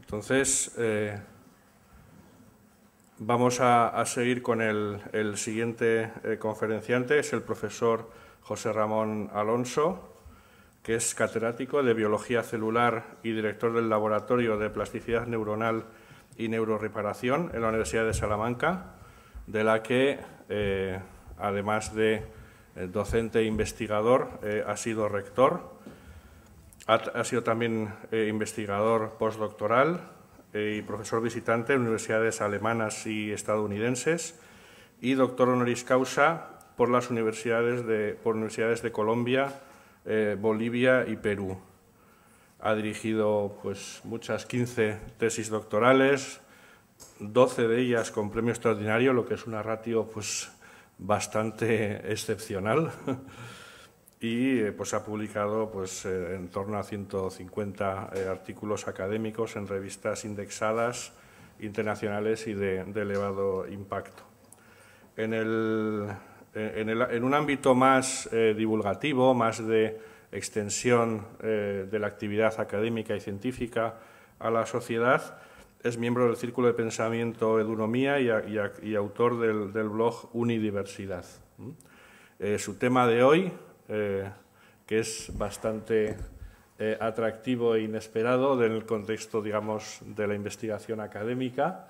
Entonces, eh, vamos a, seguir con el, siguiente eh, conferenciante, es el profesor José Ramón Alonso, que es catedrático de Biología Celular y director del Laboratorio de Plasticidad Neuronal y Neuroreparación en la Universidad de Salamanca, de la que, eh, además de docente e investigador, ha sido rector ha, sido también eh, investigador postdoctoral eh, y profesor visitante en universidades alemanas y estadounidenses y doctor honoris causa por las universidades de, por universidades de Colombia, eh, Bolivia y Perú. Ha dirigido pues, muchas 15 tesis doctorales, 12 de ellas con premio extraordinario, lo que es una ratio pues, bastante excepcional. y eh, pues ha publicado pues, eh, en torno a 150 eh, artículos académicos en revistas indexadas internacionales y de, elevado impacto. En, un ámbito más divulgativo, más de extensión de la actividad académica y científica a la sociedad, es miembro del Círculo de Pensamiento Edunomía y, autor del, del, blog Unidiversidad. ¿Mm? su tema de hoy, eh, que es bastante eh, atractivo e inesperado en el contexto, digamos, de la investigación académica,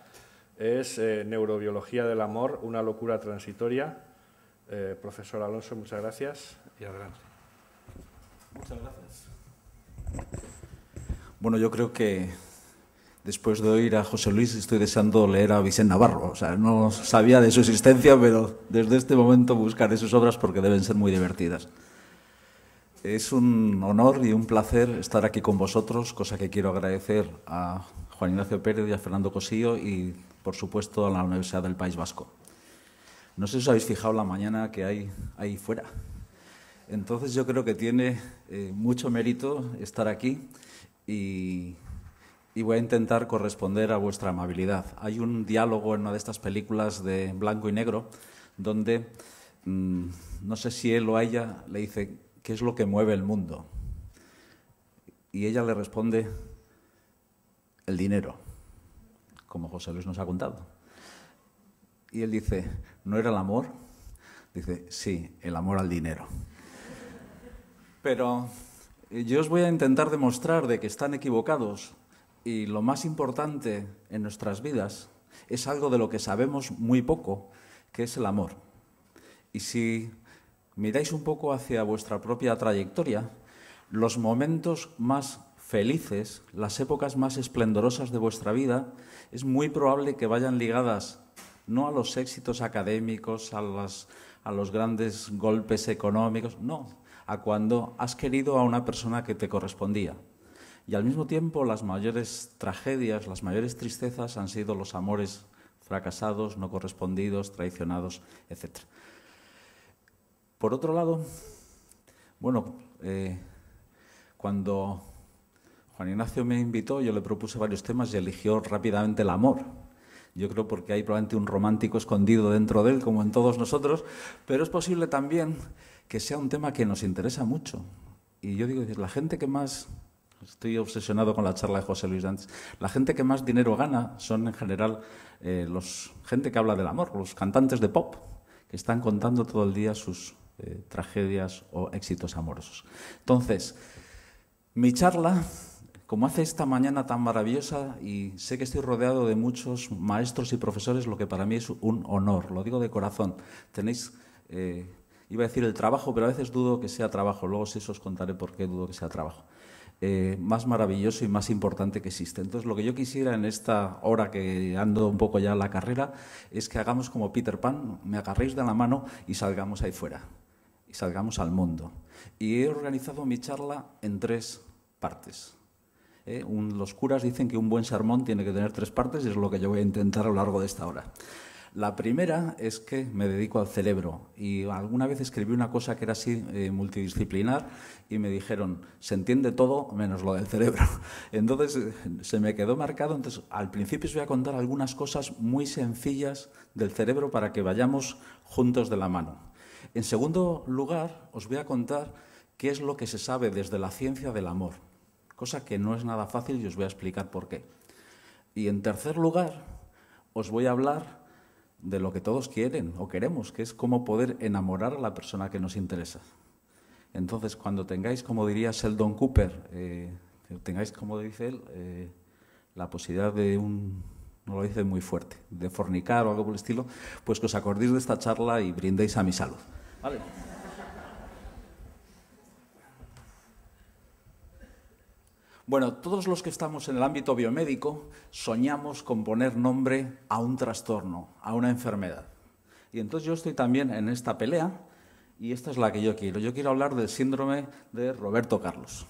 es eh, Neurobiología del Amor, una locura transitoria. profesor Alonso, muchas gracias y adelante. Muchas gracias. Bueno, yo creo que después de oír a José Luis estoy deseando leer a Vicente Navarro. O sea, no sabía de su existencia, pero desde este momento buscaré sus obras porque deben ser muy divertidas. Es un honor y un placer estar aquí con vosotros, cosa que quiero agradecer a Juan Ignacio Pérez y a Fernando Cosío y, por supuesto, a la Universidad del País Vasco. No sé si os habéis fijado la mañana que hay ahí fuera. Entonces yo creo que tiene eh, mucho mérito estar aquí y, voy a intentar corresponder a vuestra amabilidad. Hay un diálogo en una de estas películas de blanco y negro donde, mm, no sé si él o ella le dice, ¿qué es lo que mueve el mundo? Y ella le responde, el dinero, como José Luis nos ha contado. Y él dice, ¿no era el amor? Dice, sí, el amor al dinero. Pero eh, yo os voy a intentar demostrar de que están equivocados y lo más importante en nuestras vidas es algo de lo que sabemos muy poco, que es el amor. Y si miráis un poco hacia vuestra propia trayectoria, los momentos más felices, las épocas más esplendorosas de vuestra vida, es muy probable que vayan ligadas no a los éxitos académicos, a, los grandes golpes económicos, no, a cuando has querido a una persona que te correspondía. Y al mismo tiempo las mayores tragedias, las mayores tristezas han sido los amores fracasados, no correspondidos, traicionados, etcétera. Por otro lado, bueno, eh, cuando Juan Ignacio me invitó, yo le propuse varios temas y eligió rápidamente el amor. Yo creo porque hay probablemente un romántico escondido dentro de él, como en todos nosotros, pero es posible también que sea un tema que nos interesa mucho. Y yo digo, la gente que más, estoy obsesionado con la charla de José Luis Dantes, la gente que más dinero gana son en general eh, los gente que habla del amor, los cantantes de pop, que están contando todo el día sus eh, tragedias o éxitos amorosos. Entonces, mi charla, como hace esta mañana tan maravillosa, y sé que estoy rodeado de muchos maestros y profesores, lo que para mí es un honor, lo digo de corazón. Tenéis, eh, iba a decir el trabajo, pero a veces dudo que sea trabajo, luego si eso os contaré por qué dudo que sea trabajo. Eh, más maravilloso y más importante que existe. Entonces, lo que yo quisiera en esta hora que ando un poco ya la carrera es que hagamos como Peter Pan, me agarréis de la mano y salgamos ahí fuera salgamos al mundo. Y he organizado mi charla en tres partes. ¿eh? los curas dicen que un buen sermón tiene que tener tres partes y es lo que yo voy a intentar a lo largo de esta hora. La primera es que me dedico al cerebro y alguna vez escribí una cosa que era así eh, multidisciplinar y me dijeron, se entiende todo menos lo del cerebro. Entonces eh, se me quedó marcado, entonces al principio os voy a contar algunas cosas muy sencillas del cerebro para que vayamos juntos de la mano. En segundo lugar, os voy a contar qué es lo que se sabe desde la ciencia del amor, cosa que no es nada fácil y os voy a explicar por qué. Y en tercer lugar, os voy a hablar de lo que todos quieren o queremos, que es cómo poder enamorar a la persona que nos interesa. Entonces, cuando tengáis, como diría Sheldon Cooper, eh, tengáis, como dice él, eh, la posibilidad de un, no lo dice muy fuerte, de fornicar o algo por el estilo, pues que os acordéis de esta charla y brindéis a mi salud. Bueno, todos los que estamos en el ámbito biomédico soñamos con poner nombre a un trastorno, a una enfermedad. Y entonces yo estoy también en esta pelea y esta es la que yo quiero. Yo quiero hablar del síndrome de Roberto Carlos.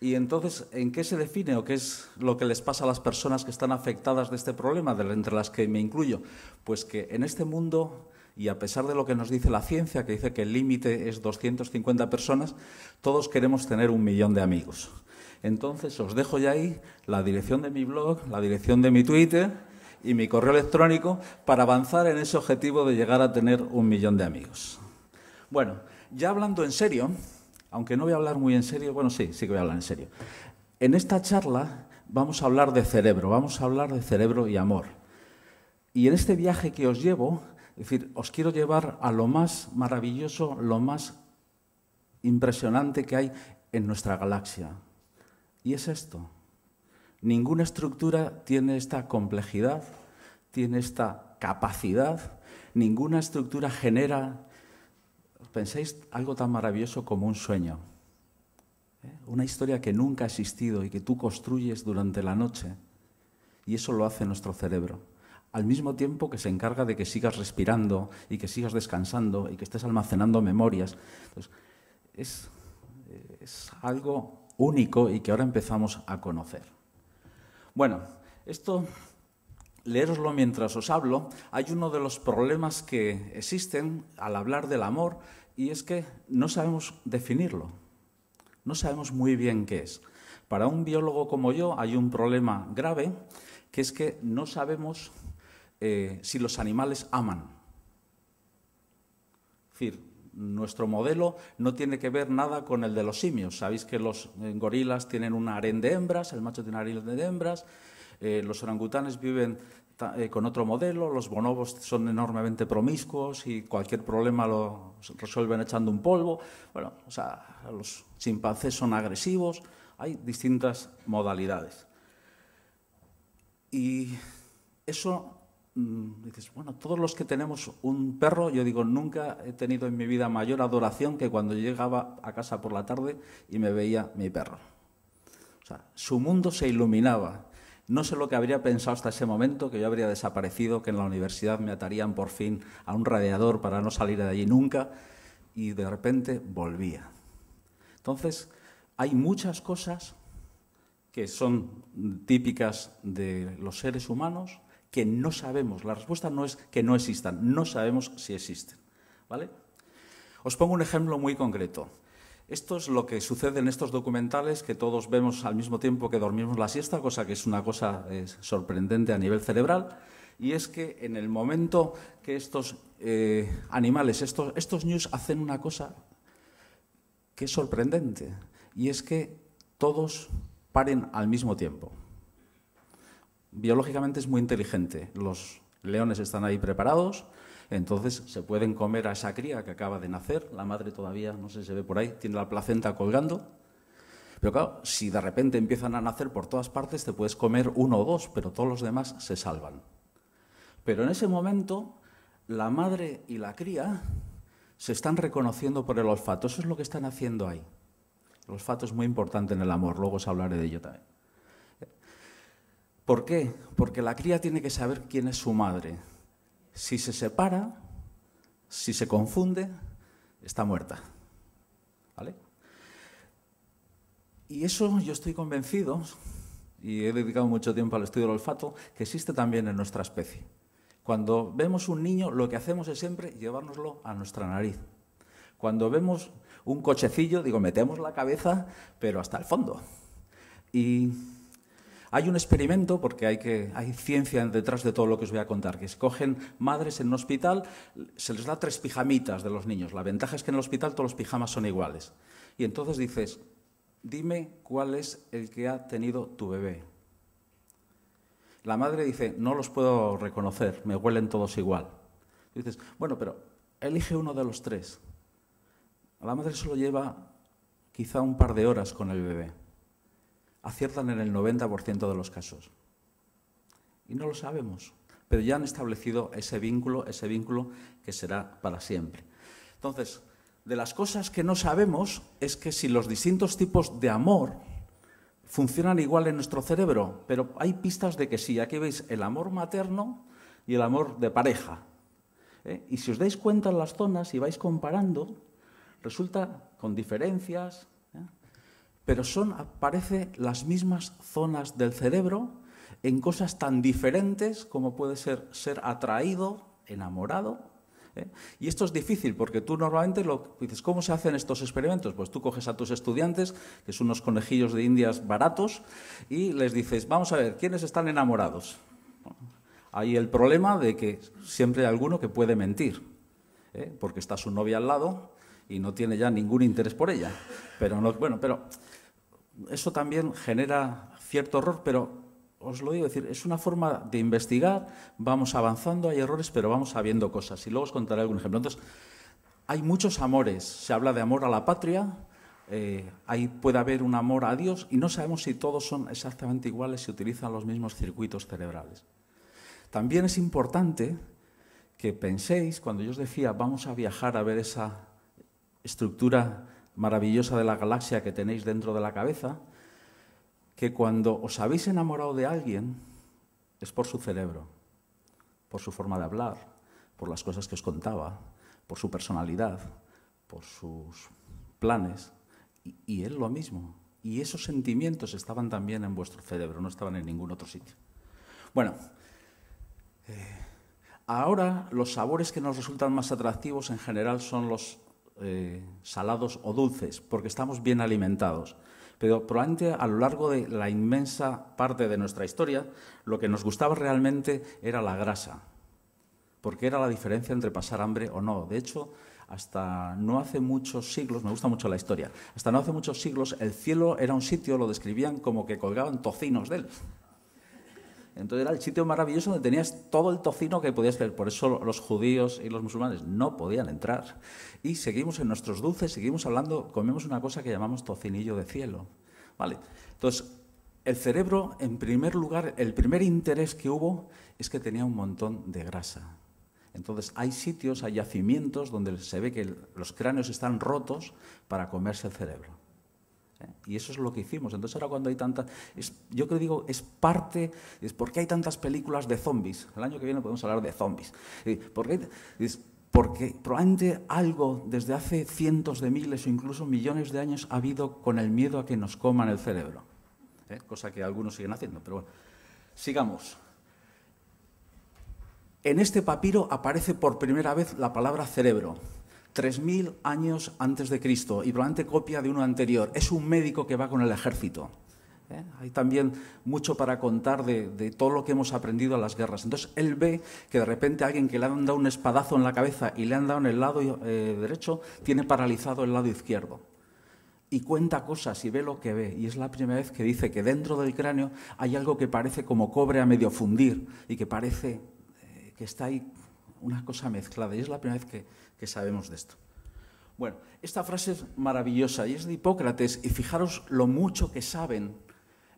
Y entonces, ¿en qué se define o qué es lo que les pasa a las personas que están afectadas de este problema, entre las que me incluyo? Pues que en este mundo y a pesar de lo que nos dice la ciencia, que dice que el límite es 250 personas, todos queremos tener un millón de amigos. Entonces os dejo ya ahí la dirección de mi blog, la dirección de mi Twitter y mi correo electrónico para avanzar en ese objetivo de llegar a tener un millón de amigos. Bueno, ya hablando en serio, aunque no voy a hablar muy en serio, bueno, sí, sí que voy a hablar en serio. En esta charla vamos a hablar de cerebro, vamos a hablar de cerebro y amor. Y en este viaje que os llevo, es decir, os quiero llevar a lo más maravilloso, lo más impresionante que hay en nuestra galaxia. Y es esto. Ninguna estructura tiene esta complejidad, tiene esta capacidad, ninguna estructura genera, pensáis, algo tan maravilloso como un sueño. ¿Eh? Una historia que nunca ha existido y que tú construyes durante la noche. Y eso lo hace nuestro cerebro al mismo tiempo que se encarga de que sigas respirando y que sigas descansando y que estés almacenando memorias. es, algo único y que ahora empezamos a conocer. Bueno, esto leeroslo mientras os hablo, hay uno de los problemas que existen al hablar del amor y es que no sabemos definirlo, no sabemos muy bien qué es. Para un biólogo como yo hay un problema grave que es que no sabemos eh, si los animales aman. Es decir, nuestro modelo no tiene que ver nada con el de los simios. Sabéis que los eh, gorilas tienen un harén de hembras, el macho tiene un harén de hembras, eh, los orangutanes viven con otro modelo, los bonobos son enormemente promiscuos y cualquier problema lo resuelven echando un polvo. Bueno, o sea, los chimpancés son agresivos, hay distintas modalidades. Y eso Mm, dices, bueno, todos los que tenemos un perro, yo digo, nunca he tenido en mi vida mayor adoración que cuando llegaba a casa por la tarde y me veía mi perro. O sea, su mundo se iluminaba. No sé lo que habría pensado hasta ese momento, que yo habría desaparecido, que en la universidad me atarían por fin a un radiador para no salir de allí nunca, y de repente volvía. Entonces, hay muchas cosas que son típicas de los seres humanos, que no sabemos. La respuesta no es que no existan, no sabemos si existen. ¿Vale? Os pongo un ejemplo muy concreto. Esto es lo que sucede en estos documentales que todos vemos al mismo tiempo que dormimos la siesta, cosa que es una cosa sorprendente a nivel cerebral, y es que en el momento que estos eh, animales, estos, estos news hacen una cosa que es sorprendente, y es que todos paren al mismo tiempo biológicamente es muy inteligente. Los leones están ahí preparados, entonces se pueden comer a esa cría que acaba de nacer. La madre todavía, no sé si se ve por ahí, tiene la placenta colgando. Pero claro, si de repente empiezan a nacer por todas partes, te puedes comer uno o dos, pero todos los demás se salvan. Pero en ese momento, la madre y la cría se están reconociendo por el olfato. Eso es lo que están haciendo ahí. El olfato es muy importante en el amor, luego os hablaré de ello también. ¿Por qué? Porque la cría tiene que saber quién es su madre. Si se separa, si se confunde, está muerta. ¿Vale? Y eso yo estoy convencido, y he dedicado mucho tiempo al estudio del olfato, que existe también en nuestra especie. Cuando vemos un niño, lo que hacemos es siempre llevárnoslo a nuestra nariz. Cuando vemos un cochecillo, digo, metemos la cabeza, pero hasta el fondo. Y hay un experimento, porque hay, que, hay ciencia detrás de todo lo que os voy a contar, que escogen madres en un hospital, se les da tres pijamitas de los niños. La ventaja es que en el hospital todos los pijamas son iguales. Y entonces dices, dime cuál es el que ha tenido tu bebé. La madre dice, no los puedo reconocer, me huelen todos igual. dices, bueno, pero elige uno de los tres. A la madre solo lleva quizá un par de horas con el bebé aciertan en el 90% de los casos. Y no lo sabemos, pero ya han establecido ese vínculo, ese vínculo que será para siempre. Entonces, de las cosas que no sabemos es que si los distintos tipos de amor funcionan igual en nuestro cerebro, pero hay pistas de que sí. Aquí veis el amor materno y el amor de pareja. ¿eh? Y si os dais cuenta en las zonas y vais comparando, resulta con diferencias, pero son, aparece las mismas zonas del cerebro en cosas tan diferentes como puede ser ser atraído, enamorado. ¿eh? Y esto es difícil porque tú normalmente lo dices, ¿cómo se hacen estos experimentos? Pues tú coges a tus estudiantes, que son unos conejillos de indias baratos, y les dices, vamos a ver, ¿quiénes están enamorados? Hay el problema de que siempre hay alguno que puede mentir, ¿eh? porque está su novia al lado y no tiene ya ningún interés por ella. Pero bueno, pero eso también genera cierto error, pero os lo digo, es decir, es una forma de investigar, vamos avanzando, hay errores, pero vamos sabiendo cosas. Y luego os contaré algún ejemplo. Entonces, hay muchos amores. Se habla de amor a la patria, eh, ahí puede haber un amor a Dios y no sabemos si todos son exactamente iguales, si utilizan los mismos circuitos cerebrales. También es importante que penséis, cuando yo os decía, vamos a viajar a ver esa estructura maravillosa de la galaxia que tenéis dentro de la cabeza, que cuando os habéis enamorado de alguien es por su cerebro, por su forma de hablar, por las cosas que os contaba, por su personalidad, por sus planes, y, él lo mismo. Y esos sentimientos estaban también en vuestro cerebro, no estaban en ningún otro sitio. Bueno, eh, ahora los sabores que nos resultan más atractivos en general son los eh, salados o dulces, porque estamos bien alimentados. Pero probablemente a lo largo de la inmensa parte de nuestra historia, lo que nos gustaba realmente era la grasa, porque era la diferencia entre pasar hambre o no. De hecho, hasta no hace muchos siglos, me gusta mucho la historia, hasta no hace muchos siglos el cielo era un sitio, lo describían como que colgaban tocinos de él. Entonces era el sitio maravilloso donde tenías todo el tocino que podías ver. Por eso los judíos y los musulmanes no podían entrar. Y seguimos en nuestros dulces, seguimos hablando, comemos una cosa que llamamos tocinillo de cielo. Vale. Entonces, el cerebro, en primer lugar, el primer interés que hubo es que tenía un montón de grasa. Entonces, hay sitios, hay yacimientos donde se ve que los cráneos están rotos para comerse el cerebro. Y eso es lo que hicimos. Entonces ahora cuando hay tantas... yo creo que digo, es parte... Es porque hay tantas películas de zombies. El año que viene podemos hablar de zombies. Eh, porque, probablemente algo desde hace cientos de miles o incluso millones de años ha habido con el miedo a que nos coman el cerebro. ¿eh? Cosa que algunos siguen haciendo, pero bueno. Sigamos. En este papiro aparece por primera vez la palabra cerebro. 3.000 años antes de Cristo y probablemente copia de uno anterior. Es un médico que va con el ejército. ¿eh? Hay también mucho para contar de, todo lo que hemos aprendido a las guerras. Entonces, él ve que de repente alguien que le han dado un espadazo en la cabeza y le han dado en el lado eh, derecho, tiene paralizado el lado izquierdo. Y cuenta cosas y ve lo que ve. Y es la primera vez que dice que dentro del cráneo hay algo que parece como cobre a medio fundir y que parece eh, que está ahí una cosa mezclada y es la primera vez que, sabemos de esto. Bueno, esta frase es maravillosa y es de Hipócrates y fijaros lo mucho que saben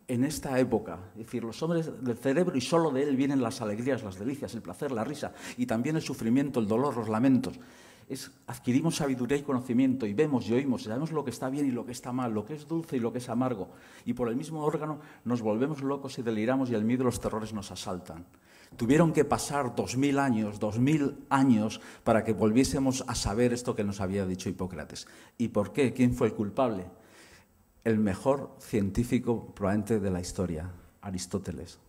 en esta época. Es decir, los hombres del cerebro y solo de él vienen las alegrías, las delicias, el placer, la risa y también el sufrimiento, el dolor, los lamentos. Es, adquirimos sabiduría y conocimiento y vemos y oímos, y sabemos lo que está bien y lo que está mal, lo que es dulce y lo que es amargo. Y por el mismo órgano nos volvemos locos y deliramos y el miedo y los terrores nos asaltan. Tuvieron que pasar dos mil años, dos mil años, para que volviésemos a saber esto que nos había dicho Hipócrates. ¿Y por qué? ¿Quién fue el culpable? El mejor científico probablemente de la historia, Aristóteles.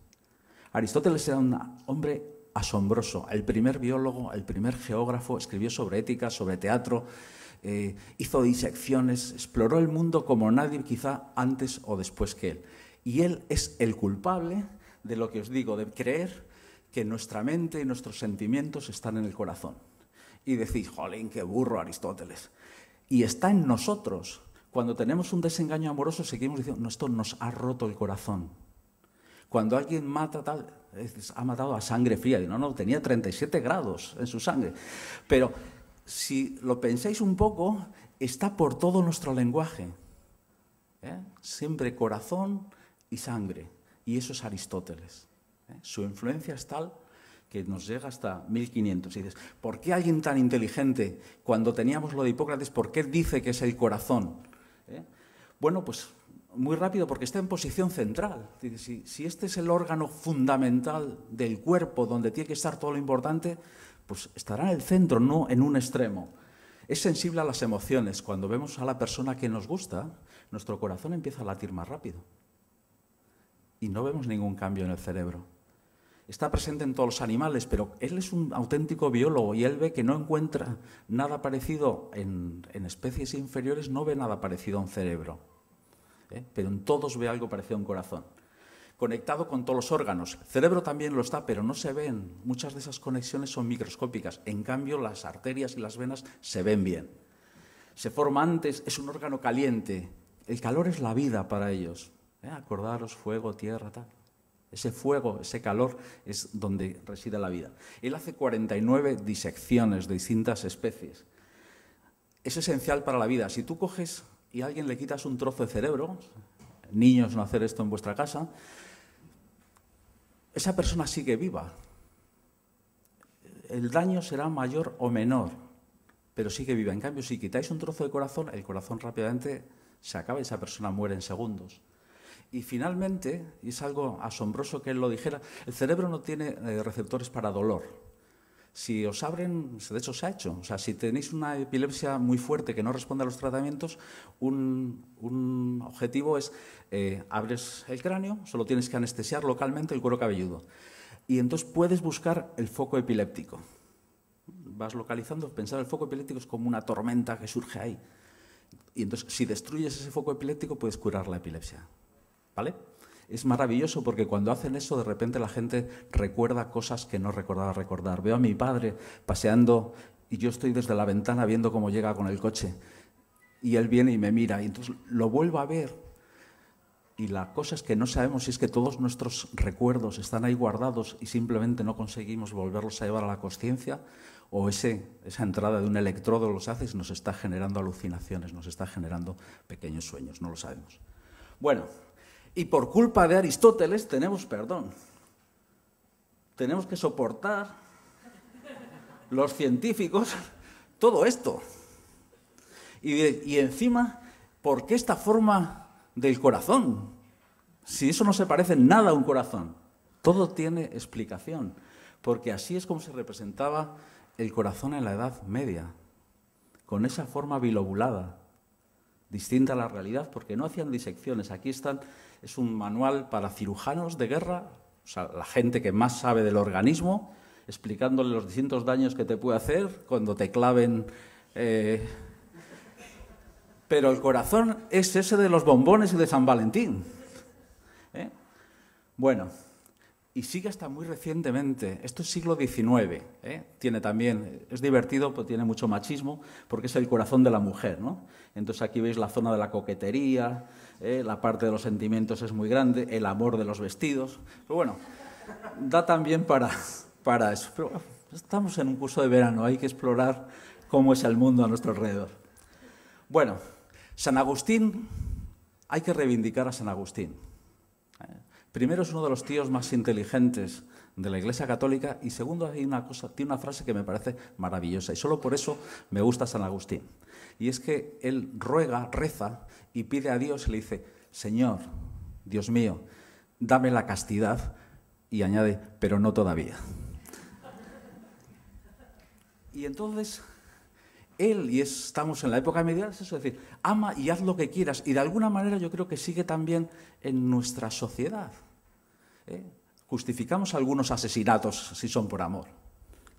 Aristóteles era un hombre asombroso, el primer biólogo, el primer geógrafo, escribió sobre ética, sobre teatro, eh, hizo disecciones, exploró el mundo como nadie quizá antes o después que él. Y él es el culpable de lo que os digo, de creer que nuestra mente y nuestros sentimientos están en el corazón. Y decís, jolín, qué burro Aristóteles. Y está en nosotros. Cuando tenemos un desengaño amoroso, seguimos diciendo, no, esto nos ha roto el corazón. Cuando alguien mata tal, ha matado a sangre fría, y no, no, tenía 37 grados en su sangre. Pero si lo pensáis un poco, está por todo nuestro lenguaje. ¿eh? Siempre corazón y sangre. Y eso es Aristóteles. ¿eh? Su influencia es tal que nos llega hasta 1500. Y dices, ¿por qué alguien tan inteligente, cuando teníamos lo de Hipócrates, por qué dice que es el corazón? ¿Eh? Bueno, pues muy rápido, porque está en posición central. si, este es el órgano fundamental del cuerpo donde tiene que estar todo lo importante, pues estará en el centro, no en un extremo. Es sensible a las emociones. Cuando vemos a la persona que nos gusta, nuestro corazón empieza a latir más rápido. Y no vemos ningún cambio en el cerebro está presente en todos los animales, pero él es un auténtico biólogo y él ve que no encuentra nada parecido en, especies inferiores, no ve nada parecido a un cerebro, ¿eh? pero en todos ve algo parecido a un corazón, conectado con todos los órganos. El cerebro también lo está, pero no se ven. Muchas de esas conexiones son microscópicas, en cambio las arterias y las venas se ven bien. Se forma antes, es un órgano caliente. El calor es la vida para ellos. ¿eh? Acordaros, fuego, tierra, tal. Ese fuego, ese calor es donde reside la vida. Él hace 49 disecciones de distintas especies. Es esencial para la vida. Si tú coges y a alguien le quitas un trozo de cerebro, niños no hacer esto en vuestra casa, esa persona sigue viva. El daño será mayor o menor, pero sigue viva. En cambio, si quitáis un trozo de corazón, el corazón rápidamente se acaba y esa persona muere en segundos. Y finalmente, y es algo asombroso que él lo dijera, el cerebro no tiene eh, receptores para dolor. Si os abren, de hecho se ha hecho, o sea, si tenéis una epilepsia muy fuerte que no responde a los tratamientos, un, objetivo es eh, abres el cráneo, solo tienes que anestesiar localmente el cuero cabelludo. Y entonces puedes buscar el foco epiléptico. Vas localizando, pensar el foco epiléptico es como una tormenta que surge ahí. Y entonces, si destruyes ese foco epiléptico, puedes curar la epilepsia. ¿Vale? Es maravilloso porque cuando hacen eso, de repente la gente recuerda cosas que no recordaba recordar. Veo a mi padre paseando y yo estoy desde la ventana viendo cómo llega con el coche. Y él viene y me mira. Y entonces lo vuelvo a ver. Y la cosa es que no sabemos si es que todos nuestros recuerdos están ahí guardados y simplemente no conseguimos volverlos a llevar a la conciencia, o ese, esa entrada de un electrodo los hace y nos está generando alucinaciones, nos está generando pequeños sueños, no lo sabemos. Bueno, y por culpa de Aristóteles tenemos perdón. Tenemos que soportar los científicos todo esto. Y, encima, ¿por qué esta forma del corazón? Si eso no se parece nada a un corazón. Todo tiene explicación, porque así es como se representaba el corazón en la Edad Media, con esa forma bilobulada distinta a la realidad, porque no hacían disecciones. Aquí están, es un manual para cirujanos de guerra, o sea, la gente que más sabe del organismo, explicándole los distintos daños que te puede hacer cuando te claven. Eh, pero el corazón es ese de los bombones y de San Valentín. ¿eh? Bueno y sigue hasta muy recientemente. Esto es siglo XIX. ¿eh? Tiene también, es divertido, pero pues tiene mucho machismo, porque es el corazón de la mujer. ¿no? Entonces aquí veis la zona de la coquetería, ¿eh? la parte de los sentimientos es muy grande, el amor de los vestidos. Pero bueno, da también para, para eso. Pero estamos en un curso de verano, hay que explorar cómo es el mundo a nuestro alrededor. Bueno, San Agustín, hay que reivindicar a San Agustín. Primero es uno de los tíos más inteligentes de la Iglesia Católica y segundo tiene una frase que me parece maravillosa y solo por eso me gusta San Agustín. Y es que él ruega, reza y pide a Dios y le dice, Señor, Dios mío, dame la castidad y añade, pero no todavía. Y entonces él, y estamos en la época medieval, eso, es decir, ama y haz lo que quieras. Y de alguna manera yo creo que sigue también en nuestra sociedad. ¿eh? Justificamos algunos asesinatos si son por amor.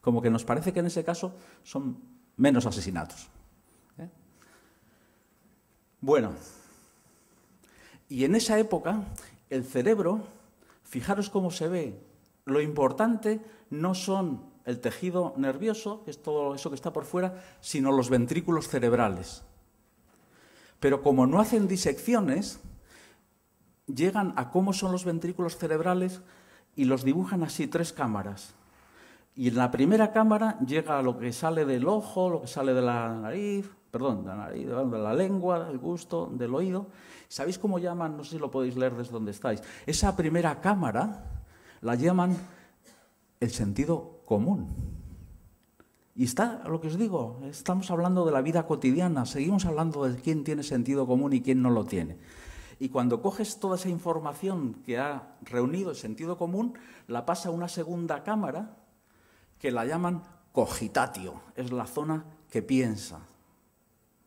Como que nos parece que en ese caso son menos asesinatos. ¿eh? Bueno, y en esa época el cerebro, fijaros cómo se ve, lo importante no son el tejido nervioso, que es todo eso que está por fuera, sino los ventrículos cerebrales. Pero como no hacen disecciones, llegan a cómo son los ventrículos cerebrales y los dibujan así, tres cámaras. Y en la primera cámara llega lo que sale del ojo, lo que sale de la nariz, perdón, la, nariz, de la lengua, del gusto, del oído. ¿Sabéis cómo llaman? No sé si lo podéis leer desde donde estáis. Esa primera cámara la llaman el sentido común. Y está lo que os digo, estamos hablando de la vida cotidiana, seguimos hablando de quién tiene sentido común y quién no lo tiene. Y cuando coges toda esa información que ha reunido el sentido común, la pasa a una segunda cámara que la llaman cogitatio, es la zona que piensa.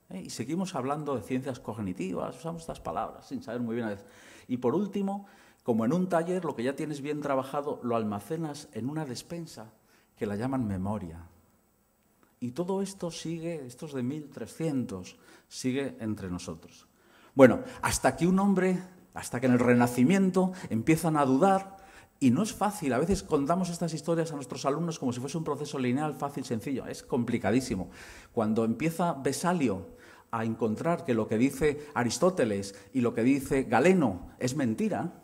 ¿Eh? Y seguimos hablando de ciencias cognitivas, usamos estas palabras sin saber muy bien a veces. Y por último, como en un taller lo que ya tienes bien trabajado lo almacenas en una despensa que la llaman memoria. Y todo esto sigue, estos de 1300, sigue entre nosotros. Bueno, hasta que un hombre, hasta que en el Renacimiento empiezan a dudar, y no es fácil, a veces contamos estas historias a nuestros alumnos como si fuese un proceso lineal, fácil, sencillo, es complicadísimo. Cuando empieza Besalio a encontrar que lo que dice Aristóteles y lo que dice Galeno es mentira,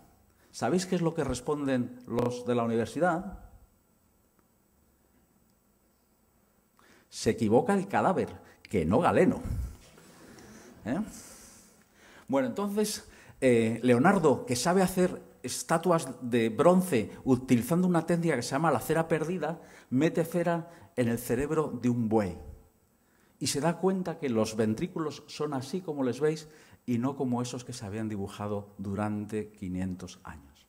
¿sabéis qué es lo que responden los de la universidad? Se equivoca el cadáver, que no Galeno. ¿Eh? Bueno, entonces eh, Leonardo, que sabe hacer estatuas de bronce utilizando una técnica que se llama la cera perdida, mete cera en el cerebro de un buey. Y se da cuenta que los ventrículos son así como les veis y no como esos que se habían dibujado durante 500 años.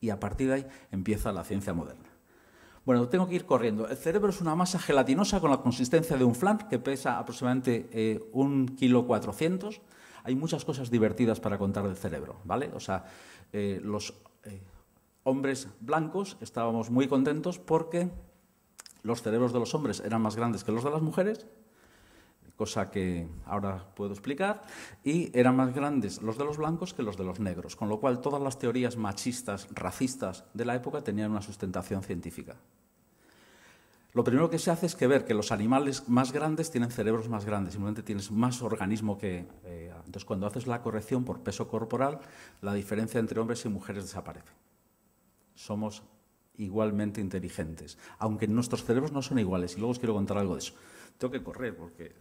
Y a partir de ahí empieza la ciencia moderna. Bueno, tengo que ir corriendo. El cerebro es una masa gelatinosa con la consistencia de un flan que pesa aproximadamente eh, 1,4 kg hay muchas cosas divertidas para contar del cerebro, ¿vale? O sea, eh, los eh, hombres blancos estábamos muy contentos porque los cerebros de los hombres eran más grandes que los de las mujeres, cosa que ahora puedo explicar, y eran más grandes los de los blancos que los de los negros, con lo cual todas las teorías machistas, racistas de la época tenían una sustentación científica lo primero que se hace es que ver que los animales más grandes tienen cerebros más grandes, simplemente tienes más organismo que... Eh, entonces, cuando haces la corrección por peso corporal, la diferencia entre hombres y mujeres desaparece. Somos igualmente inteligentes, aunque nuestros cerebros no son iguales, y luego os quiero contar algo de eso. Tengo que correr porque...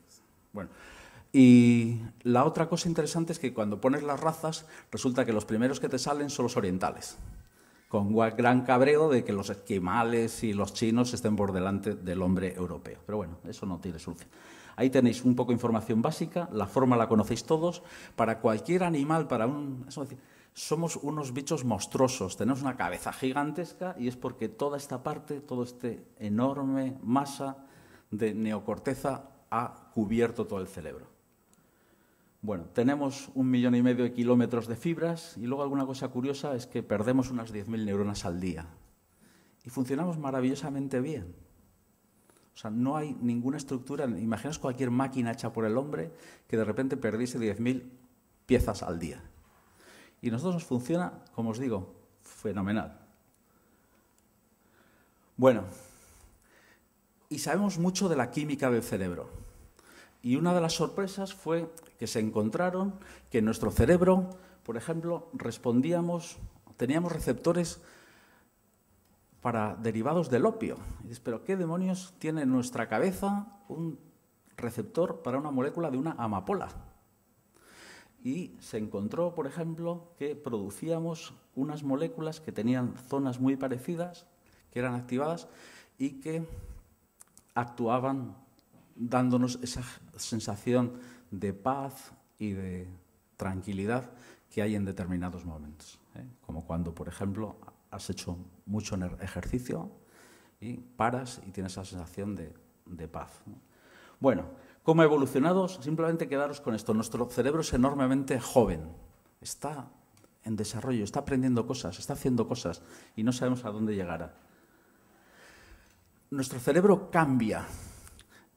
Bueno, y la otra cosa interesante es que cuando pones las razas, resulta que los primeros que te salen son los orientales con gran cabreo de que los esquimales y los chinos estén por delante del hombre europeo. Pero bueno, eso no tiene solución. Ahí tenéis un poco de información básica, la forma la conocéis todos. Para cualquier animal, para un... somos unos bichos monstruosos, tenemos una cabeza gigantesca y es porque toda esta parte, toda esta enorme masa de neocorteza ha cubierto todo el cerebro. Bueno, tenemos un millón y medio de kilómetros de fibras y luego alguna cosa curiosa es que perdemos unas 10.000 neuronas al día. Y funcionamos maravillosamente bien. O sea, no hay ninguna estructura. Imaginaos cualquier máquina hecha por el hombre que de repente perdiese 10.000 piezas al día. Y nosotros nos funciona, como os digo, fenomenal. Bueno, y sabemos mucho de la química del cerebro. Y una de las sorpresas fue que se encontraron que en nuestro cerebro, por ejemplo, respondíamos, teníamos receptores para derivados del opio. dices, pero ¿qué demonios tiene en nuestra cabeza un receptor para una molécula de una amapola? Y se encontró, por ejemplo, que producíamos unas moléculas que tenían zonas muy parecidas, que eran activadas y que actuaban dándonos esa sensación de paz y de tranquilidad que hay en determinados momentos. ¿eh? Como cuando, por ejemplo, has hecho mucho ejercicio y paras y tienes esa sensación de, paz. Bueno, ¿cómo ha evolucionado? Simplemente quedaros con esto. Nuestro cerebro es enormemente joven. Está en desarrollo, está aprendiendo cosas, está haciendo cosas y no sabemos a dónde llegará. Nuestro cerebro cambia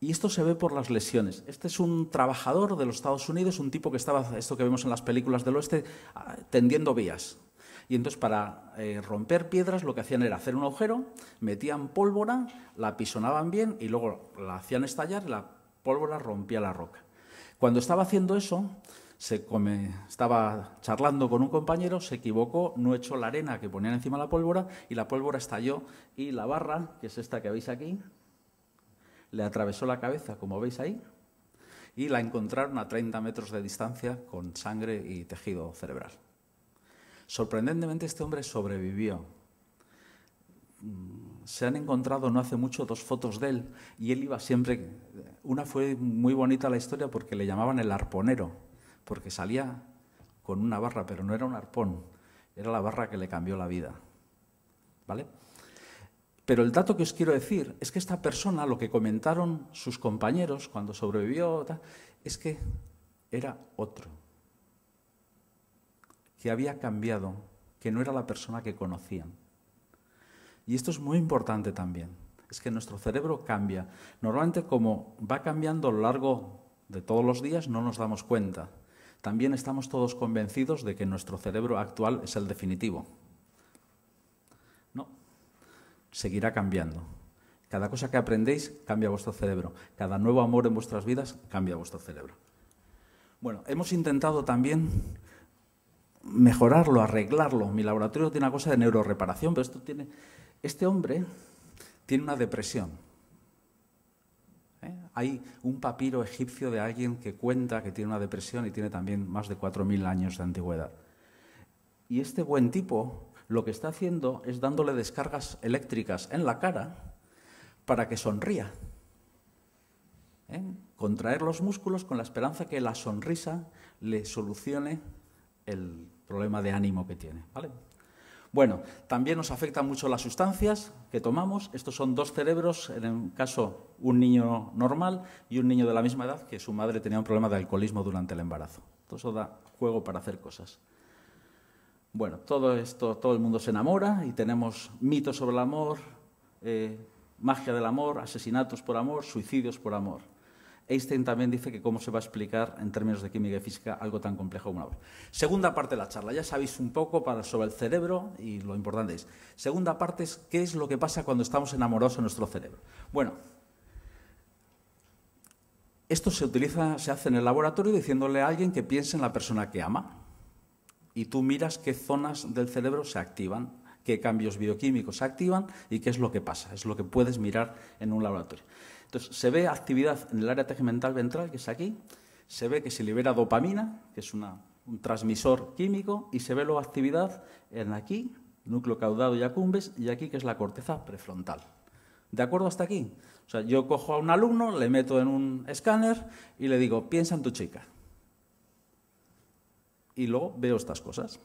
y esto se ve por las lesiones. Este es un trabajador de los Estados Unidos, un tipo que estaba, esto que vemos en las películas del oeste, ah, tendiendo vías. Y entonces para eh, romper piedras lo que hacían era hacer un agujero, metían pólvora, la apisonaban bien y luego la hacían estallar y la pólvora rompía la roca. Cuando estaba haciendo eso, se estaba charlando con un compañero, se equivocó, no echó la arena que ponían encima de la pólvora y la pólvora estalló y la barra, que es esta que veis aquí, le atravesó la cabeza, como veis ahí, y la encontraron a 30 metros de distancia con sangre y tejido cerebral. Sorprendentemente este hombre sobrevivió. Mm, se han encontrado no hace mucho dos fotos de él y él iba siempre... Una fue muy bonita la historia porque le llamaban el arponero, porque salía con una barra, pero no era un arpón, era la barra que le cambió la vida. ¿Vale? Pero el dato que os quiero decir es que esta persona, lo que comentaron sus compañeros cuando sobrevivió, es que era otro, que había cambiado, que no era la persona que conocían. Y esto es muy importante también, es que nuestro cerebro cambia. Normalmente como va cambiando a lo largo de todos los días no nos damos cuenta. También estamos todos convencidos de que nuestro cerebro actual es el definitivo seguirá cambiando. Cada cosa que aprendéis cambia vuestro cerebro. Cada nuevo amor en vuestras vidas cambia vuestro cerebro. Bueno, hemos intentado también mejorarlo, arreglarlo. Mi laboratorio tiene una cosa de neuroreparación, pero esto tiene... Este hombre tiene una depresión. ¿eh? Hay un papiro egipcio de alguien que cuenta que tiene una depresión y tiene también más de 4.000 años de antigüedad. Y este buen tipo lo que está haciendo es dándole descargas eléctricas en la cara para que sonría. ¿eh? Contraer los músculos con la esperanza que la sonrisa le solucione el problema de ánimo que tiene. Bueno, también nos afectan mucho las sustancias que tomamos. Estos son dos cerebros, en el caso un niño normal y un niño de la misma edad que su madre tenía un problema de alcoholismo durante el embarazo. Todo eso da juego para hacer cosas. Bueno, todo esto, todo el mundo se enamora y tenemos mitos sobre el amor, eh, magia del amor, asesinatos por amor, suicidios por amor. Einstein también dice que cómo se va a explicar en términos de química y física algo tan complejo como el amor. Segunda parte de la charla, ya sabéis un poco sobre el cerebro y lo importante es. Segunda parte es qué es lo que pasa cuando estamos enamorados en nuestro cerebro. Bueno, esto se utiliza, se hace en el laboratorio diciéndole a alguien que piense en la persona que ama y tú miras qué zonas del cerebro se activan, qué cambios bioquímicos se activan y qué es lo que pasa. Es lo que puedes mirar en un laboratorio. Entonces, se ve actividad en el área tegmental ventral, que es aquí, se ve que se libera dopamina, que es un transmisor químico, y se ve luego actividad en aquí, núcleo caudado y acumbes, y aquí, que es la corteza prefrontal. ¿De acuerdo hasta aquí? O sea, yo cojo a un alumno, le meto en un escáner y le digo, piensa en tu chica y luego veo estas cosas.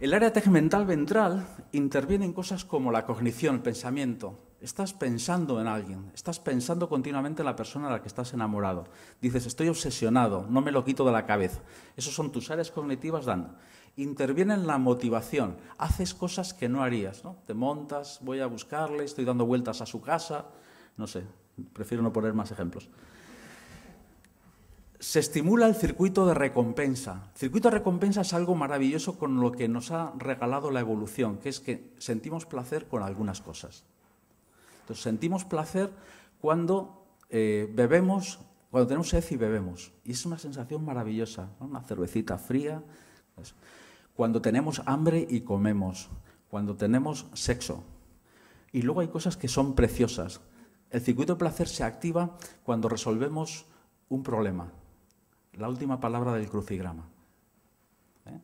El área tegmental ventral interviene en cosas como la cognición, el pensamiento. Estás pensando en alguien, estás pensando continuamente en la persona a la que estás enamorado. Dices, estoy obsesionado, no me lo quito de la cabeza. Esos son tus áreas cognitivas dando. Interviene en la motivación, haces cosas que no harías. ¿no? Te montas, voy a buscarle, estoy dando vueltas a su casa, no sé, prefiero no poner más ejemplos se estimula el circuito de recompensa. El circuito de recompensa es algo maravilloso con lo que nos ha regalado la evolución, que es que sentimos placer con algunas cosas. Entonces, sentimos placer cuando eh, bebemos, cuando tenemos sed y bebemos. Y es una sensación maravillosa, una cervecita fría. Pues. Cuando tenemos hambre y comemos. Cuando tenemos sexo. Y luego hay cosas que son preciosas. El circuito de placer se activa cuando resolvemos un problema la última palabra del crucigrama. ¿eh?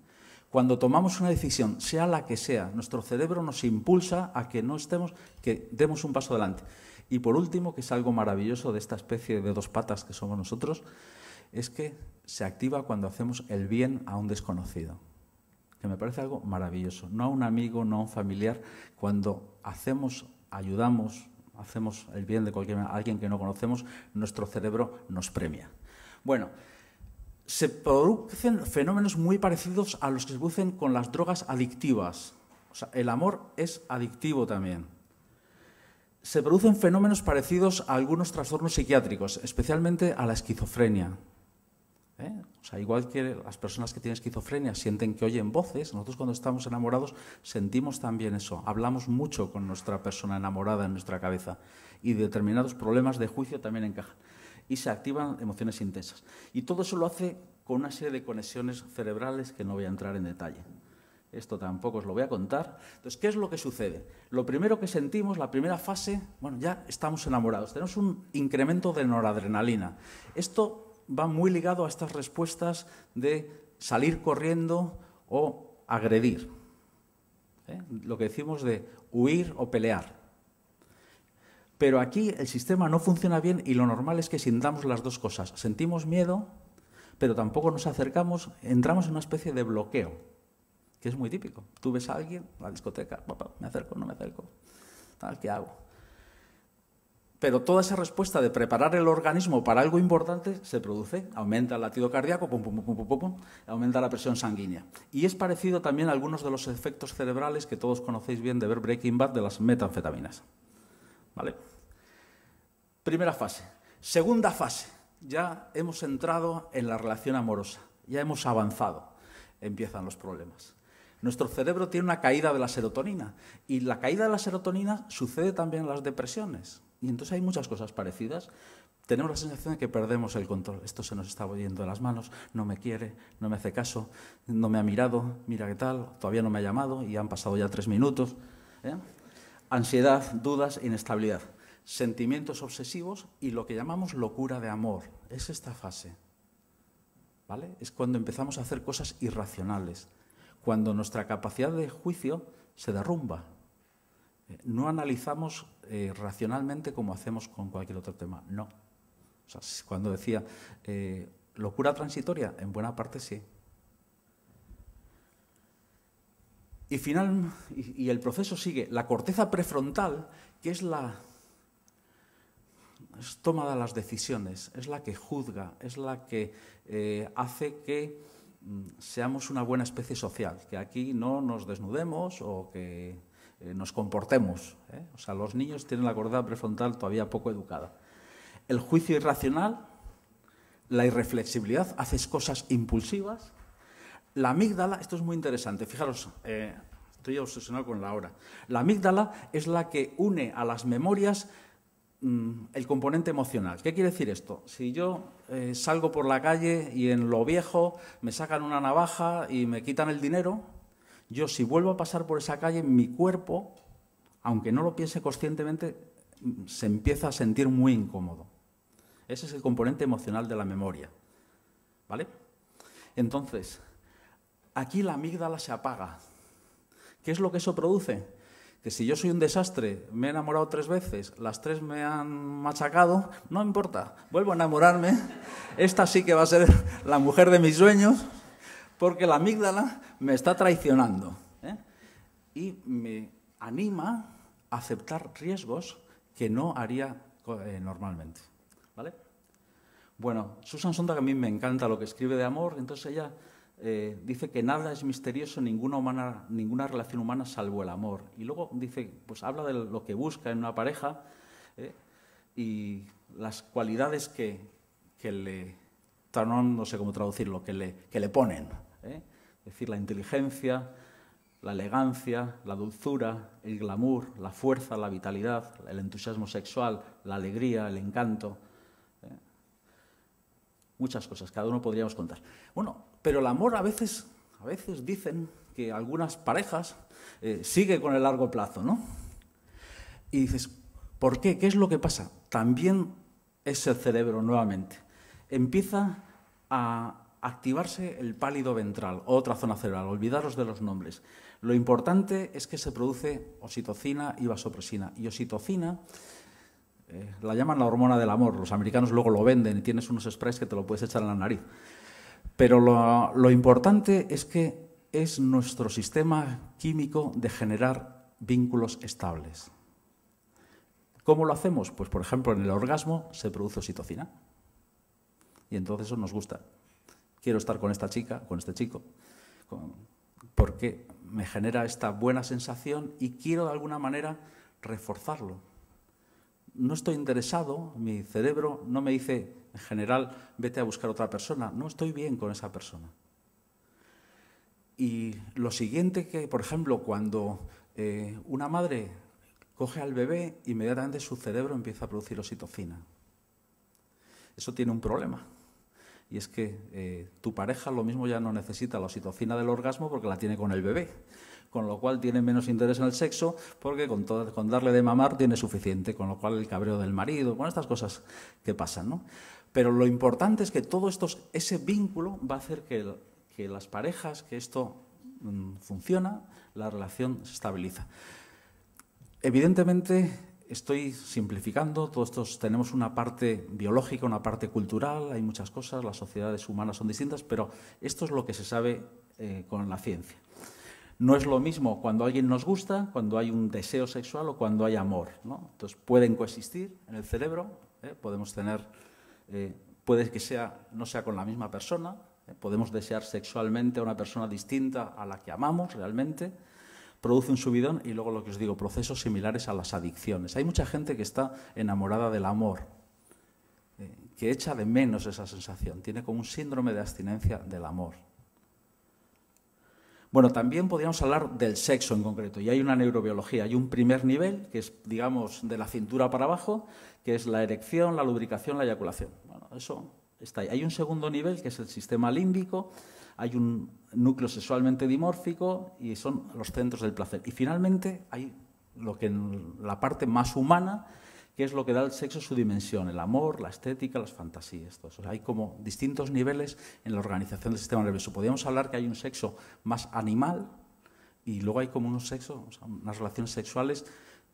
Cuando tomamos una decisión, sea la que sea, nuestro cerebro nos impulsa a que no estemos, que demos un paso adelante. Y por último, que es algo maravilloso de esta especie de dos patas que somos nosotros, es que se activa cuando hacemos el bien a un desconocido, que me parece algo maravilloso. No a un amigo, no a un familiar, cuando hacemos, ayudamos, hacemos el bien de cualquier alguien que no conocemos, nuestro cerebro nos premia. Bueno, se producen fenómenos muy parecidos a los que se producen con las drogas adictivas. O sea, el amor es adictivo también. Se producen fenómenos parecidos a algunos trastornos psiquiátricos, especialmente a la esquizofrenia. ¿eh? O sea, igual que las personas que tienen esquizofrenia sienten que oyen voces, nosotros cuando estamos enamorados sentimos también eso, hablamos mucho con nuestra persona enamorada en nuestra cabeza y determinados problemas de juicio también encajan y se activan emociones intensas. Y todo eso lo hace con una serie de conexiones cerebrales que no voy a entrar en detalle. Esto tampoco os lo voy a contar. Entonces, ¿qué es lo que sucede? Lo primero que sentimos, la primera fase, bueno, ya estamos enamorados. Tenemos un incremento de noradrenalina. Esto va muy ligado a estas respuestas de salir corriendo o agredir. ¿eh? Lo que decimos de huir o pelear. Pero aquí el sistema no funciona bien y lo normal es que sintamos las dos cosas. Sentimos miedo, pero tampoco nos acercamos, entramos en una especie de bloqueo, que es muy típico. Tú ves a alguien, la discoteca, me acerco, no me acerco, tal, ¿qué hago? Pero toda esa respuesta de preparar el organismo para algo importante se produce. Aumenta el latido cardíaco, aumenta la presión sanguínea. Y es parecido también algunos de los efectos cerebrales que todos conocéis bien de ver Breaking Bad de las metanfetaminas. ¿Vale? Primera fase. Segunda fase. Ya hemos entrado en la relación amorosa. Ya hemos avanzado. Empiezan los problemas. Nuestro cerebro tiene una caída de la serotonina y la caída de la serotonina sucede también en las depresiones. Y entonces hay muchas cosas parecidas. Tenemos la sensación de que perdemos el control. Esto se nos está volviendo de las manos, no me quiere, no me hace caso, no me ha mirado, mira qué tal, todavía no me ha llamado y han pasado ya tres minutos. ¿eh? Ansiedad, dudas, inestabilidad sentimientos obsesivos y lo que llamamos locura de amor. Es esta fase. ¿Vale? Es cuando empezamos a hacer cosas irracionales, cuando nuestra capacidad de juicio se derrumba. Eh, no analizamos eh, racionalmente como hacemos con cualquier otro tema, no. cuando decía eh, locura transitoria, en buena parte sí. Y, final, y el proceso sigue. La corteza prefrontal, que es la es toma de las decisiones, es la que juzga, es la que eh, hace que mm, seamos una buena especie social, que aquí no nos desnudemos o que eh, nos comportemos. ¿eh? O sea, los niños tienen la corteza prefrontal todavía poco educada. El juicio irracional, la irreflexibilidad, haces cosas impulsivas. La amígdala, esto es muy interesante, fijaros, estoy obsesionado con la hora. La amígdala es la que une a las memorias Mm, el componente emocional. ¿Qué quiere decir esto? Si yo eh, salgo por la calle y en lo viejo me sacan una navaja y me quitan el dinero, yo si vuelvo a pasar por esa calle, mi cuerpo, aunque no lo piense conscientemente, mm, se empieza a sentir muy incómodo. Ese es el componente emocional de la memoria. ¿Vale? Entonces, aquí la amígdala se apaga. ¿Qué es lo que eso produce? que si yo soy un desastre, me he enamorado tres veces, las tres me han machacado, no importa, vuelvo a enamorarme, esta sí que va a ser la mujer de mis sueños, porque la amígdala me está traicionando. ¿eh? Y me anima a aceptar riesgos que no haría eh, normalmente. ¿Vale? Bueno, Susan que a mí me encanta lo que escribe de amor, entonces ella eh, dice que nada es misterioso, ninguna, ninguna relación humana salvo el amor. Y luego dice, pues habla de lo que busca en una pareja eh, y las cualidades que, que le, no sé cómo traducirlo, que que le ponen. Eh. Es decir, la inteligencia, la elegancia, la dulzura, el glamour, la fuerza, la vitalidad, el entusiasmo sexual, la alegría, el encanto. Muchas cosas, cada uno podríamos contar. Bueno, pero el amor a veces, a veces dicen que algunas parejas eh, sigue con el largo plazo, ¿no? Y dices, ¿por qué? ¿Qué es lo que pasa? También es el cerebro nuevamente. Empieza a activarse el pálido ventral, otra zona cerebral, olvidaros de los nombres. Lo importante es que se produce oxitocina y vasopresina. Y oxitocina eh, la llaman la hormona del amor, los americanos luego lo venden y tienes unos sprays que te lo puedes echar en la nariz. Pero lo, importante es que es nuestro sistema químico de generar vínculos estables. ¿Cómo lo hacemos? Pues, por ejemplo, en el orgasmo se produce oxitocina. Y entonces eso nos gusta. Quiero estar con esta chica, con este chico, porque me genera esta buena sensación y quiero de alguna manera reforzarlo no estoy interesado, mi cerebro no me dice en general, vete a buscar otra persona, no estoy bien con esa persona. Y lo siguiente que, por ejemplo, cuando eh, una madre coge al bebé, inmediatamente su cerebro empieza a producir oxitocina. Eso tiene un problema. Y es que eh, tu pareja lo mismo ya no necesita la oxitocina del orgasmo porque la tiene con el bebé con lo cual tiene menos interés en el sexo, porque con, darle de mamar tiene suficiente, con lo cual el cabreo del marido, con estas cosas que pasan. ¿no? Pero lo importante es que todo esto, ese vínculo va a hacer que, las parejas, que esto mm, funciona, la relación se estabiliza. Evidentemente, estoy simplificando, todos tenemos una parte biológica, una parte cultural, hay muchas cosas, las sociedades humanas son distintas, pero esto es lo que se sabe eh, con la ciencia. No es lo mismo cuando alguien nos gusta, cuando hay un deseo sexual o cuando hay amor. ¿no? Entonces pueden coexistir en el cerebro, ¿eh? podemos tener, eh, puede que sea, no sea con la misma persona, ¿eh? podemos desear sexualmente a una persona distinta a la que amamos realmente, produce un subidón y luego lo que os digo, procesos similares a las adicciones. Hay mucha gente que está enamorada del amor, que echa de menos esa sensación, tiene como un síndrome de abstinencia del amor. Bueno, también podríamos hablar del sexo en concreto, y hay una neurobiología, hay un primer nivel, que es, digamos, de la cintura para abajo, que es la erección, la lubricación, la eyaculación. Bueno, eso está ahí. Hay un segundo nivel, que es el sistema límbico, hay un núcleo sexualmente dimórfico y son los centros del placer. Y finalmente hay lo que en la parte más humana ¿Qué es lo que da al sexo su dimensión, el amor, la estética, las fantasías. hay como distintos niveles en la organización del sistema nervioso. Podríamos hablar que hay un sexo más animal y luego hay como unos sexos, unas relaciones sexuales,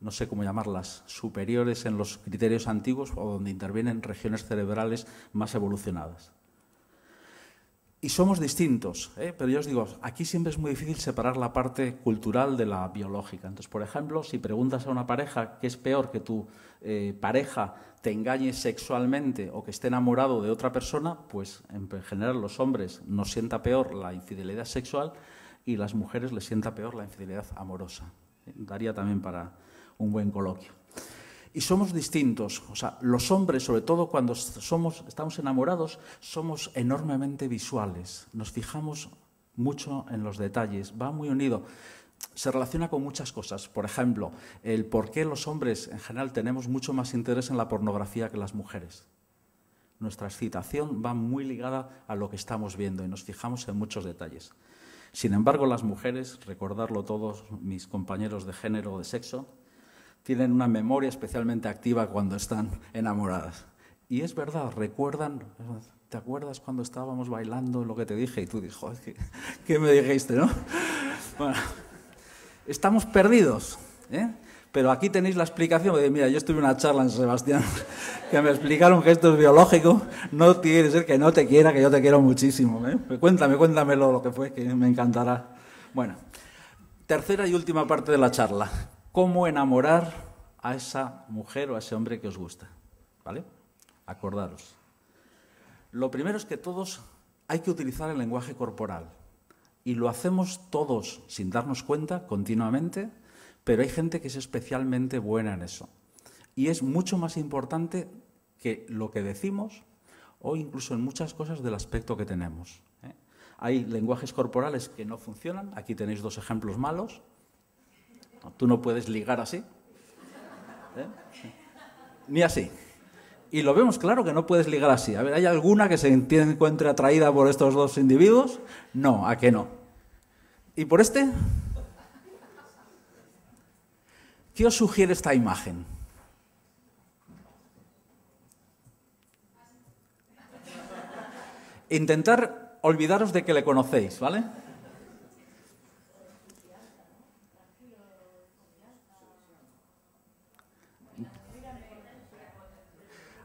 no sé cómo llamarlas, superiores en los criterios antiguos o donde intervienen regiones cerebrales más evolucionadas y somos distintos, ¿eh? pero yo os digo, aquí siempre es muy difícil separar la parte cultural de la biológica. Entonces, por ejemplo, si preguntas a una pareja qué es peor que tu eh, pareja te engañe sexualmente o que esté enamorado de otra persona, pues en general los hombres nos sienta peor la infidelidad sexual y las mujeres les sienta peor la infidelidad amorosa. Daría también para un buen coloquio. Y somos distintos. O sea, los hombres, sobre todo cuando somos, estamos enamorados, somos enormemente visuales. Nos fijamos mucho en los detalles. Va muy unido. Se relaciona con muchas cosas. Por ejemplo, el por qué los hombres en general tenemos mucho más interés en la pornografía que las mujeres. Nuestra excitación va muy ligada a lo que estamos viendo y nos fijamos en muchos detalles. Sin embargo, las mujeres, recordarlo todos mis compañeros de género o de sexo, tienen una memoria especialmente activa cuando están enamoradas. Y es verdad, recuerdan, ¿te acuerdas cuando estábamos bailando lo que te dije? Y tú dijo, ¿qué, ¿qué, me dijiste, no? Bueno, estamos perdidos, ¿eh? Pero aquí tenéis la explicación. Mira, yo estuve en una charla en Sebastián que me explicaron que esto es biológico. No tiene que ser que no te quiera, que yo te quiero muchísimo. ¿eh? Pues cuéntame, cuéntamelo lo que fue, que me encantará. Bueno, tercera y última parte de la charla cómo enamorar a esa mujer o a ese hombre que os gusta. ¿Vale? Acordaros. Lo primero es que todos hay que utilizar el lenguaje corporal. Y lo hacemos todos sin darnos cuenta continuamente, pero hay gente que es especialmente buena en eso. Y es mucho más importante que lo que decimos o incluso en muchas cosas del aspecto que tenemos. ¿eh? Hay lenguajes corporales que no funcionan. Aquí tenéis dos ejemplos malos. Tú no puedes ligar así. ¿eh? Ni así. Y lo vemos claro que no puedes ligar así. A ver, ¿hay alguna que se encuentre atraída por estos dos individuos? No, ¿a qué no? ¿Y por este? ¿Qué os sugiere esta imagen? Intentar olvidaros de que le conocéis, ¿vale?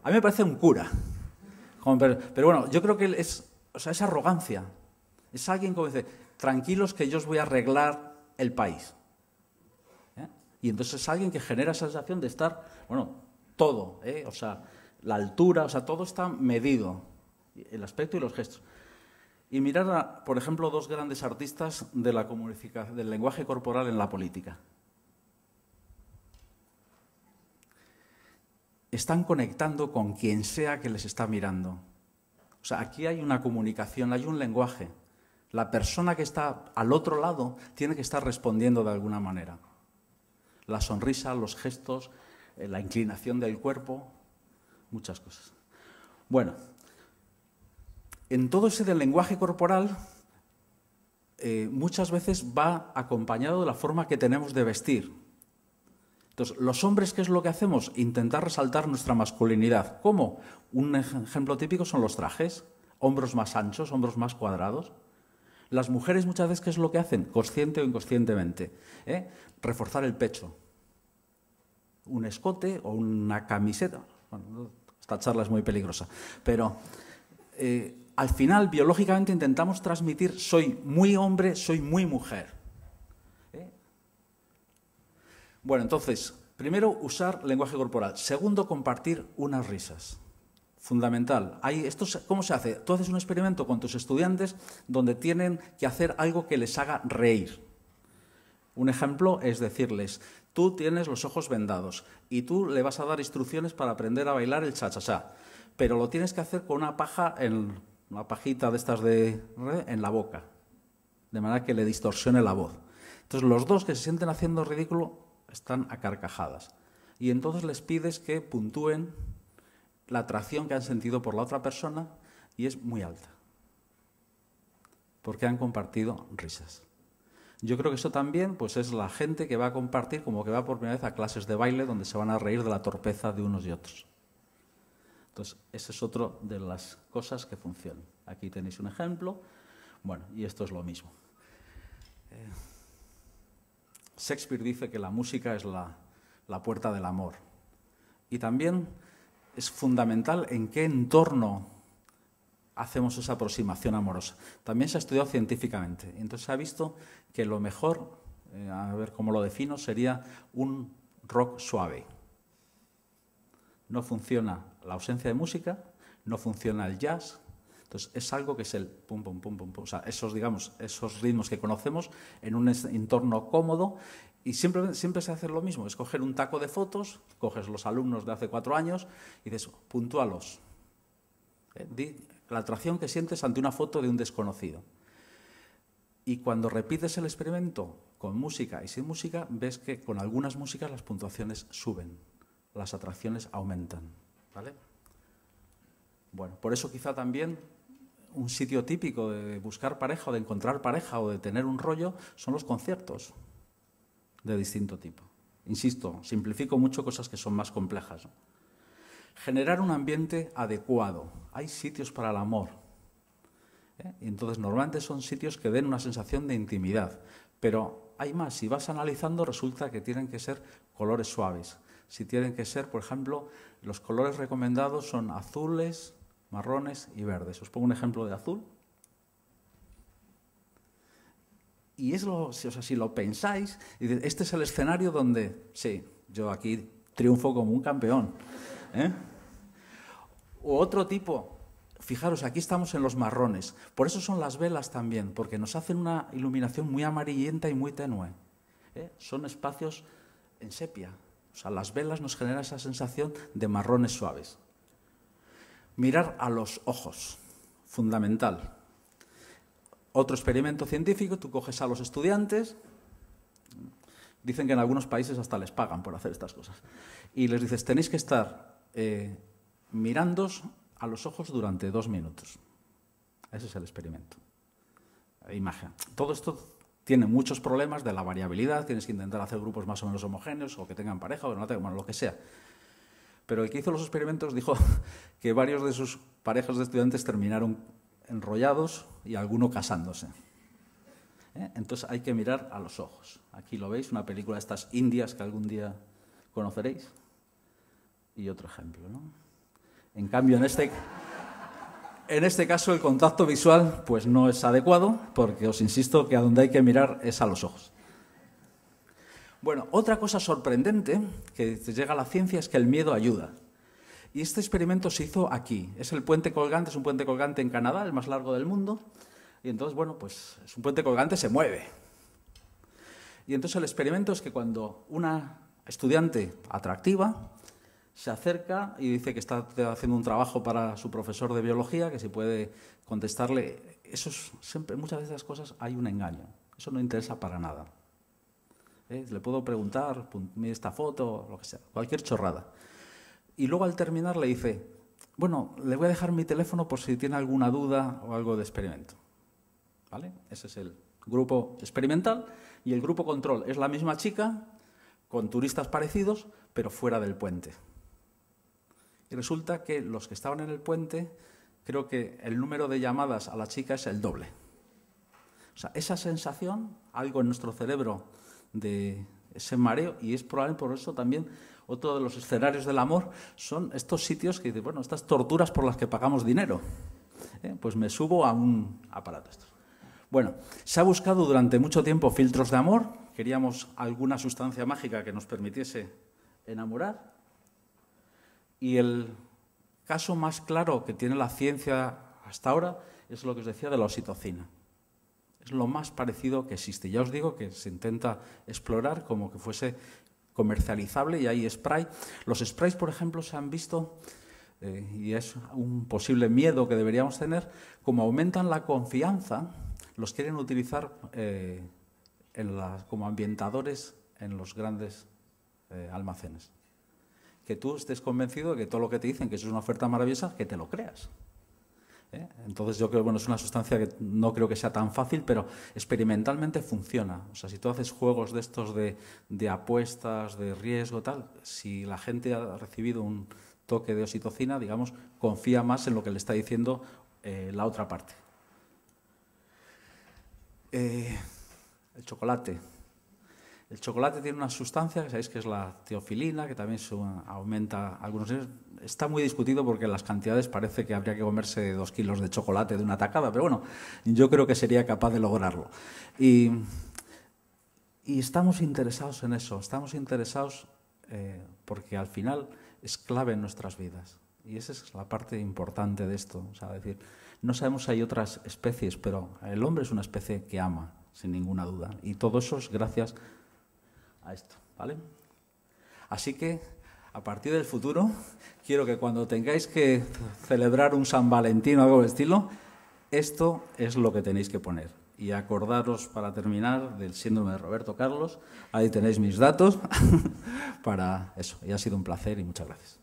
A mí me parece un cura. pero, bueno, yo creo que es, o sea, arrogancia. Es alguien como dice, tranquilos que yo os voy a arreglar el país. ¿Eh? Y entonces es alguien que genera esa sensación de estar, bueno, todo, ¿eh? o sea, la altura, o sea, todo está medido, el aspecto y los gestos. Y mirar, por ejemplo, dos grandes artistas de la del lenguaje corporal en la política. están conectando con quien sea que les está mirando. O sea, aquí hay una comunicación, hay un lenguaje. La persona que está al otro lado tiene que estar respondiendo de alguna manera. La sonrisa, los gestos, eh, la inclinación del cuerpo, muchas cosas. Bueno, en todo ese del lenguaje corporal eh, muchas veces va acompañado de la forma que tenemos de vestir. Entonces, los hombres, ¿qué es lo que hacemos? Intentar resaltar nuestra masculinidad. ¿Cómo? Un ejemplo típico son los trajes, hombros más anchos, hombros más cuadrados. Las mujeres muchas veces, ¿qué es lo que hacen? Consciente o inconscientemente. ¿eh? Reforzar el pecho. Un escote o una camiseta. Bueno, esta charla es muy peligrosa. Pero eh, al final, biológicamente, intentamos transmitir, soy muy hombre, soy muy mujer. Bueno, entonces, primero, usar lenguaje corporal. Segundo, compartir unas risas. Fundamental. Hay, esto, ¿Cómo se hace? Tú haces un experimento con tus estudiantes donde tienen que hacer algo que les haga reír. Un ejemplo es decirles, tú tienes los ojos vendados y tú le vas a dar instrucciones para aprender a bailar el cha-cha-cha, pero lo tienes que hacer con una paja, en, una pajita de estas de, ¿eh? en la boca, de manera que le distorsione la voz. Entonces los dos que se sienten haciendo ridículo están a carcajadas. Y entonces les pides que puntúen la atracción que han sentido por la otra persona y es muy alta. Porque han compartido risas. Yo creo que eso también pues es la gente que va a compartir como que va por primera vez a clases de baile donde se van a reír de la torpeza de unos y otros. Entonces, ese es otro de las cosas que funcionan. Aquí tenéis un ejemplo. Bueno, y esto es lo mismo. Eh, Shakespeare dice que la música es la, puerta del amor. Y también es fundamental en qué entorno hacemos esa aproximación amorosa. También se ha estudiado científicamente. Entonces se ha visto que lo mejor, eh, a ver cómo lo defino, sería un rock suave. No funciona la ausencia de música, no funciona el jazz, entonces, es algo que es el pum, pum, pum, pum, O sea, esos, digamos, esos ritmos que conocemos en un entorno cómodo y siempre, siempre se hace lo mismo, es coger un taco de fotos, coges los alumnos de hace cuatro años y dices, puntúalos. Eh, la atracción que sientes ante una foto de un desconocido. Y cuando repites el experimento con música y sin música, ves que con algunas músicas las puntuaciones suben, las atracciones aumentan. ¿Vale? Bueno, por eso quizá también un sitio típico de buscar pareja o de encontrar pareja o de tener un rollo son los conciertos de distinto tipo. Insisto, simplifico mucho cosas que son más complejas. Generar un ambiente adecuado. Hay sitios para el amor. ¿eh? Entonces, normalmente son sitios que den una sensación de intimidad. Pero hay más. Si vas analizando, resulta que tienen que ser colores suaves. Si tienen que ser, por ejemplo, los colores recomendados son azules, marrones y verdes. Os pongo un ejemplo de azul. Y es lo, o sea, si lo pensáis, este es el escenario donde, sí, yo aquí triunfo como un campeón. O ¿eh? otro tipo, fijaros, aquí estamos en los marrones. Por eso son las velas también, porque nos hacen una iluminación muy amarillenta y muy tenue. ¿eh? Son espacios en sepia. O sea, las velas nos generan esa sensación de marrones suaves. Mirar a los ojos, fundamental. Otro experimento científico, tú coges a los estudiantes, dicen que en algunos países hasta les pagan por hacer estas cosas, y les dices, tenéis que estar eh, mirándos a los ojos durante dos minutos. Ese es el experimento. Imagen. Todo esto tiene muchos problemas de la variabilidad, tienes que intentar hacer grupos más o menos homogéneos o que tengan pareja o no tengan, bueno, lo que sea. Pero el que hizo los experimentos dijo que varios de sus parejas de estudiantes terminaron enrollados y alguno casándose. ¿Eh? Entonces hay que mirar a los ojos. Aquí lo veis, una película de estas indias que algún día conoceréis. Y otro ejemplo, ¿no? En cambio, en este, en este caso el contacto visual pues no es adecuado porque os insisto que a donde hay que mirar es a los ojos. Bueno, otra cosa sorprendente que llega a la ciencia es que el miedo ayuda. Y este experimento se hizo aquí. Es el puente colgante, es un puente colgante en Canadá, el más largo del mundo. Y entonces, bueno, pues es un puente colgante, se mueve. Y entonces el experimento es que cuando una estudiante atractiva se acerca y dice que está haciendo un trabajo para su profesor de biología, que si puede contestarle, eso siempre, muchas de esas cosas hay un engaño. Eso no interesa para nada. ¿eh? Le puedo preguntar, mira esta foto, lo que sea, cualquier chorrada. Y luego al terminar le dice, bueno, le voy a dejar mi teléfono por si tiene alguna duda o algo de experimento. ¿Vale? Ese es el grupo experimental y el grupo control es la misma chica con turistas parecidos, pero fuera del puente. Y resulta que los que estaban en el puente, creo que el número de llamadas a la chica es el doble. O sea, esa sensación, algo en nuestro cerebro de ese mareo y es probable por eso también otro de los escenarios del amor son estos sitios que dicen, bueno, estas torturas por las que pagamos dinero. ¿eh? Pues me subo a un aparato. esto Bueno, se ha buscado durante mucho tiempo filtros de amor. Queríamos alguna sustancia mágica que nos permitiese enamorar. Y el caso más claro que tiene la ciencia hasta ahora es lo que os decía de la oxitocina. Es lo más parecido que existe. Ya os digo que se intenta explorar como que fuese comercializable y hay spray. Los sprays, por ejemplo, se han visto, eh, y es un posible miedo que deberíamos tener, como aumentan la confianza, los quieren utilizar eh, como ambientadores en los grandes eh, almacenes. Que tú estés convencido de que todo lo que te dicen, que es una oferta maravillosa, que te lo creas. ¿eh? Entonces yo creo, bueno, es una sustancia que no creo que sea tan fácil, pero experimentalmente funciona. O sea, si tú haces juegos de estos de, apuestas, de riesgo, tal, si la gente ha recibido un toque de oxitocina, digamos, confía más en lo que le está diciendo eh, la otra parte. Eh, el chocolate. El chocolate tiene una sustancia que sabéis que es la teofilina, que también aumenta algunos. Está muy discutido porque las cantidades parece que habría que comerse dos kilos de chocolate de una tacada, pero bueno, yo creo que sería capaz de lograrlo. Y, estamos interesados en eso, estamos interesados eh, porque al final es clave en nuestras vidas. Y esa es la parte importante de esto. O sea, decir, no sabemos si hay otras especies, pero el hombre es una especie que ama, sin ninguna duda. Y todo eso es gracias a esto, ¿vale? Así que a partir del futuro quiero que cuando tengáis que celebrar un San Valentín o algo del estilo, esto es lo que tenéis que poner. Y acordaros para terminar del síndrome de Roberto Carlos. Ahí tenéis mis datos para eso. Y ha sido un placer y muchas gracias.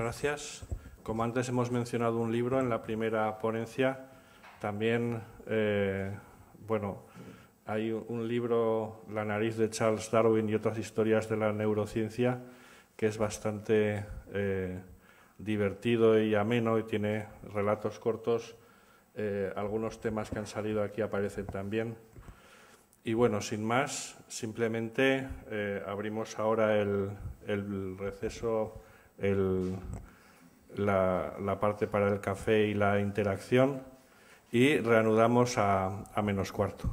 gracias. Como antes hemos mencionado un libro en la primera ponencia, también, eh, bueno, hay un libro, La nariz de Charles Darwin y otras historias de la neurociencia, que es bastante eh, divertido y ameno y tiene relatos cortos. Eh, algunos temas que han salido aquí aparecen también. Y bueno, sin más, simplemente abrimos ahora el receso la, parte para el café y la interacción y reanudamos a menos cuarto.